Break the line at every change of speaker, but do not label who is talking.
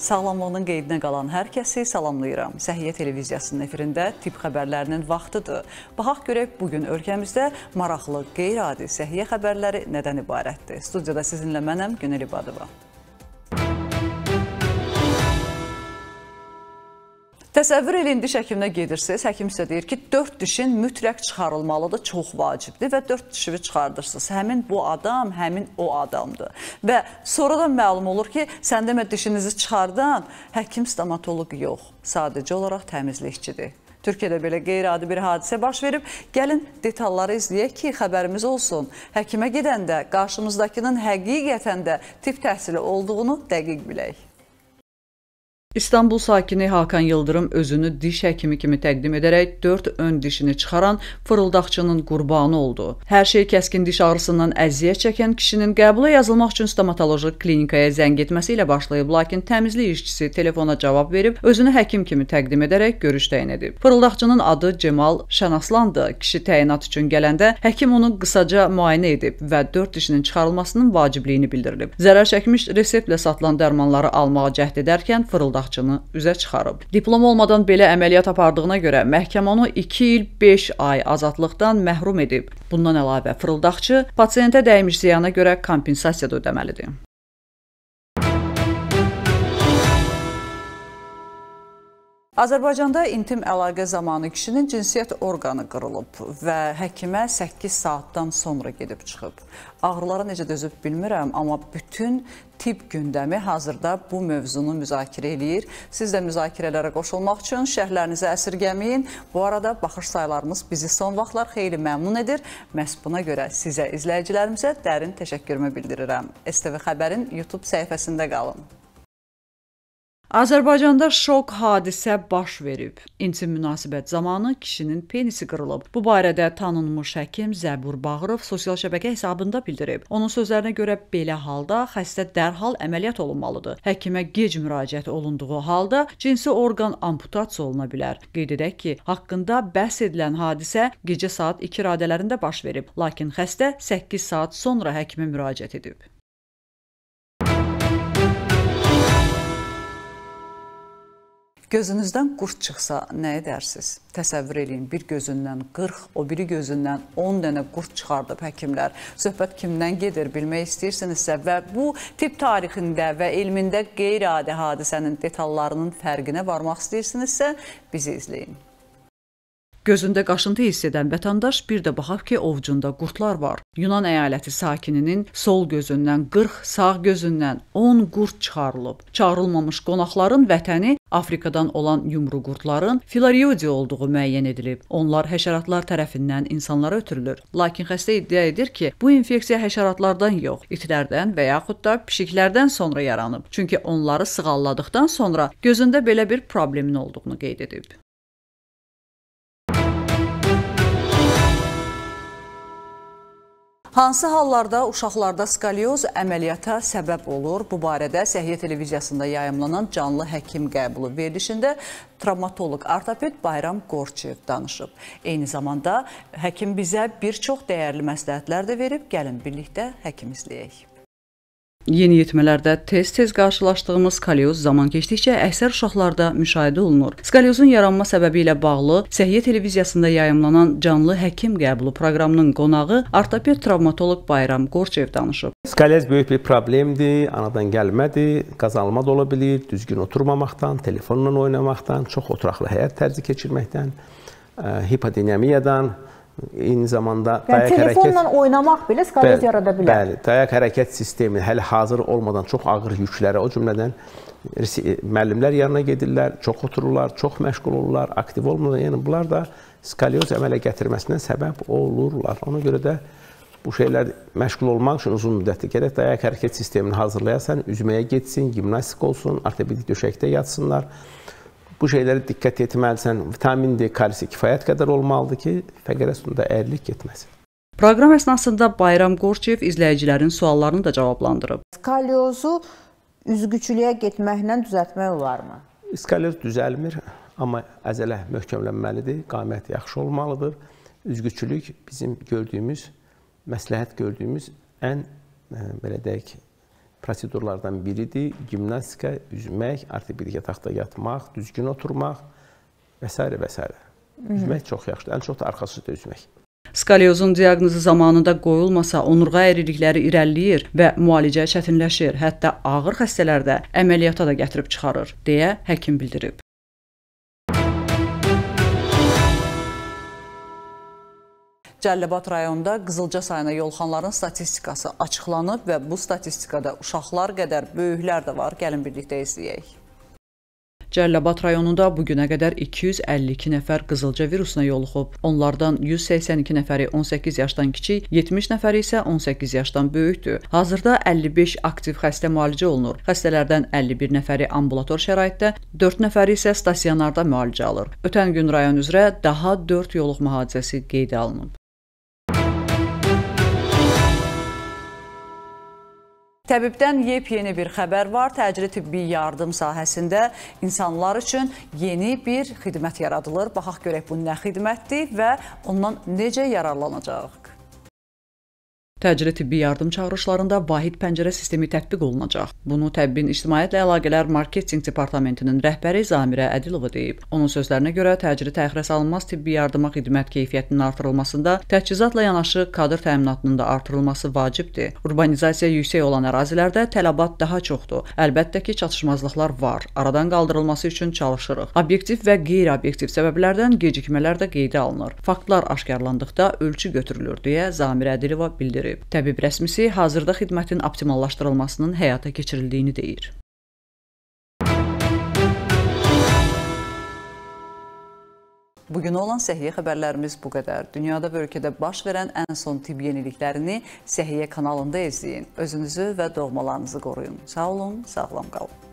Sağlamlığının qeydinə qalan hər kəsi salamlayıram. Səhiyyə televiziyasının efirində tibb xəbərlərinin vaxtıdır. Baxaq görək bugün ölkəmizdə maraqlı, qeyri-adi səhiyyə xəbərləri nədən ibarətdir? Studiyada sizinlə mənəm Günel İbadova. Təsəvvür edin, diş həkiminə gedirsiniz, həkim sizə deyir ki, 4 dişin mütləq çıxarılmalıdır, çox vacibdir və 4 dişini çıxardırsınız. Həmin bu adam, həmin o adamdır. Və sonradan məlum olur ki, sən demə dişinizi çıxardan həkim stomatoloq yox, sadəcə olaraq təmizlikçidir. Türkiyədə belə qeyri-adi bir hadisə baş verib. Gəlin detalları izləyək ki, xəbərimiz olsun. Həkimə gedəndə qarşımızdakının həqiqətən də tibb təhsili olduğunu dəqiq bilək. İstanbul sakini Hakan Yıldırım özünü diş həkimi kimi təqdim edərək 4 ön dişini çıxaran fırıldaqçının qurbanı oldu. Hər şey kəskin diş ağrısından əziyyət çəkən kişinin qəbula yazılmaq üçün stomatoloji klinikaya zəng etməsi ilə başlayıb, lakin təmizlik işçisi telefona cavab verib özünü həkim kimi təqdim edərək görüş təyin edib. Fırıldaqçının adı Cemal Şənaslandı. Kişi təyinat üçün gələndə həkim onu qısaca müayinə edib və 4 dişinin çıxarılmasının vacibliyini bildirilib. Zərər çəkmiş reseptlə satılan dərmanları almağa cəhd edərkən fırıldaqçı fırıldaqçını üzə çıxarıb. Diplom olmadan belə əməliyyat apardığına görə məhkəmə onu 2 il 5 ay azadlıqdan məhrum edib. Bundan əlavə fırıldaqçı pasiyentə dəymiş ziyana görə kompensasiya da ödəməlidir. Azərbaycanda intim əlaqə zamanı kişinin cinsiyyət orqanı qırılıb və həkimə 8 saatdan sonra gedib çıxıb. Ağrılara necə dözüb bilmirəm, amma bütün tibb gündəmi hazırda bu mövzunu müzakirə eləyir. Siz də müzakirələrə qoşulmaq üçün şərhlərinizi əsirgəməyin. Bu arada baxış saylarımız bizi son vaxtlar xeyli məmnun edir. Məhz buna görə sizə, izləyicilərimizə dərin təşəkkürümü bildirirəm. STV Xəbərin YouTube səhifəsində qalın. Azərbaycanda şok hadisə baş verib. İntim münasibət zamanı kişinin penisi qırılıb. Bu barədə tanınmış həkim Zəbur Bağırov sosial şəbəkə hesabında bildirib. Onun sözlərinə görə belə halda xəstə dərhal əməliyyat olunmalıdır. Həkimə gec müraciət olunduğu halda cinsi orqan amputasiya oluna bilər. Qeyd edək ki, haqqında bəhs edilən hadisə gecə saat 2 radələrində baş verib, lakin xəstə 8 saat sonra həkimə müraciət edib. Gözünüzdən qurd çıxsa nə edərsiniz? Təsəvvür eləyin, bir gözündən 40, o biri gözündən 10 dənə qurd çıxardıb həkimlər. Söhbət kimdən gedir bilmək istəyirsinizsə və bu tip tarixində və elmində qeyri-adi hadisənin detallarının fərqinə varmaq istəyirsinizsə bizi izləyin. Gözündə qaşıntı hiss edən vətəndaş bir də baxaq ki, ovcunda qurdlar var. Yunan əyaləti sakininin sol gözündən 40, sağ gözündən 10 qurd çıxarılıb. Çağırılmamış qonaqların vətəni Afrikadan olan yumru qurdların Filariodi olduğu müəyyən edilib. Onlar həşəratlar tərəfindən insanlara ötürülür. Lakin xəstə iddia edir ki, bu infeksiya həşəratlardan yox, itlərdən və yaxud da pişiklərdən sonra yaranıb. Çünki onları sığalladıqdan sonra gözündə belə bir problemin olduğunu qeyd edib. Hansı hallarda uşaqlarda skalyoz əməliyyata səbəb olur? Bu barədə Səhiyyə televiziyasında yayımlanan canlı həkim qəbulu verilişində travmatoloq ortoped Bayram Qorçiyev danışıb. Eyni zamanda həkim bizə bir çox dəyərli məsləhətlər də verib. Gəlin birlikdə həkim izləyək. Yeniyetmələrdə tez-tez qarşılaşdığımız skolyoz zaman keçdikcə əksər uşaqlarda müşahidə olunur. Skolyozun yaranma səbəbi ilə bağlı Səhiyyə televiziyasında yayımlanan canlı həkim qəbulu proqramının qonağı ortoped travmatoloq Bayram Qorçev danışıb.
Skolyoz böyük bir problemdir, anadan gəlmədir, qazanma da ola bilər, düzgün oturmamaqdan, telefonla oynamaqdan, çox oturaqlı həyat tərzi keçirməkdən, e, hipodinamiyadan, eyni zamanda yəni, dayaq hərəkət... Telefonla
oynamaq belə skaroz yarada bilər.
Bəli, dayaq hərəkət sistemi hələ hazır olmadan çox ağır yüklərə, o cümlədən e, müəllimlər yanına gedirlər, çox otururlar, çox məşğul olurlar, aktiv olmurlar. Yəni, bunlar da skalyoz əmələ gətirməsinə səbəb olurlar. Ona görə də bu şeylər məşğul olmaq üçün uzun müddətli gərək dayaq hərəkət sistemini hazırlayasan, üzməyə getsin, gimnastik olsun, ortopedik döşəkdə yatsınlar. Bu şeylərə diqqət etməlisən. Vitamin D, kalsiy kifayət qədər olmalıdır ki, fəqərə sonunda əyrilik getməsin.
Proqram əsnasında Bayram
Qorçev izləyicilərin suallarını da cavablandırıb.
Skalyozu üzgüçülüyə getməklə düzəltmək olarmı?
Skalyoz düzəlmir, amma əzələ möhkəmlənməlidir, qamət yaxşı olmalıdır. Üzgüçülük bizim gördüyümüz, məsləhət gördüyümüz ən e, belə deyək, prosedurlardan biridir. Gimnastika, üzmək, ortopedik yataqda yatmaq, düzgün oturmaq və s. və s. Üzmək çox yaxşıdır. Ən çox da arxası üstə üzmək.
Skoliozun diaqnozu zamanında qoyulmasa onurğa əyrilikləri irəliləyir və müalicə çətinləşir. Hətta ağır xəstələrdə əməliyyata da gətirib çıxarır, deyə həkim bildirib. Cəlilabad rayonunda qızılca sayına yolxanların statistikası açıqlanıb və bu statistikada uşaqlar qədər böyüklər də var. Gəlin birlikdə izləyək. Cəlilabad rayonunda bu günə qədər 252 nəfər qızılca virusuna yoluxub. Onlardan 182 nəfəri 18 yaşdan kiçik, 70 nəfəri isə 18 yaşdan böyükdür. Hazırda 55 aktiv xəstə müalicə olunur. Xəstələrdən 51 nəfəri ambulator şəraitdə, 4 nəfəri isə stasionarda müalicə alır. Ötən gün rayon üzrə daha 4 yoluxma hadisəsi qeydə alınıb. Təbibdən yepyeni bir xəbər var. Təcili tibbi yardım sahəsində insanlar üçün yeni bir xidmət yaradılır. Baxaq görək bu nə xidmətdir və ondan necə yararlanacağıq. Təcili tibbi yardım çağırışlarında vahid pəncərə sistemi tətbiq olunacaq. Bunu Təbbin İctimaiyyətlə Əlaqələr Marketinq Departamentinin rəhbəri Zamirə Ədilova deyib. Onun sözlərinə görə təcili təxirə salınmaz tibbi yardıma xidmət keyfiyyətinin artırılmasında təchizatla yanaşı kadr təminatının da artırılması vacibdir. Urbanizasiya yüksək olan ərazilərdə tələbat daha çoxdur. Əlbəttə ki, çatışmazlıqlar var. Aradan qaldırılması üçün çalışırıq. Obyektiv və qeyri-obyektiv səbəblərdən gecikmələr də qeydə alınır. Faktlar aşkarlandıqda ölçü götürülür deyə Zamirə Ədilova bildirib bildirib. Təbib rəsmisi hazırda xidmətin optimallaşdırılmasının həyata keçirildiyini deyir. Bugün olan səhiyyə xəbərlərimiz bu qədər. Dünyada və ölkədə baş verən ən son tibb yeniliklərini səhiyyə kanalında izləyin. Özünüzü və doğmalarınızı qoruyun. Sağ olun, sağlam qalın.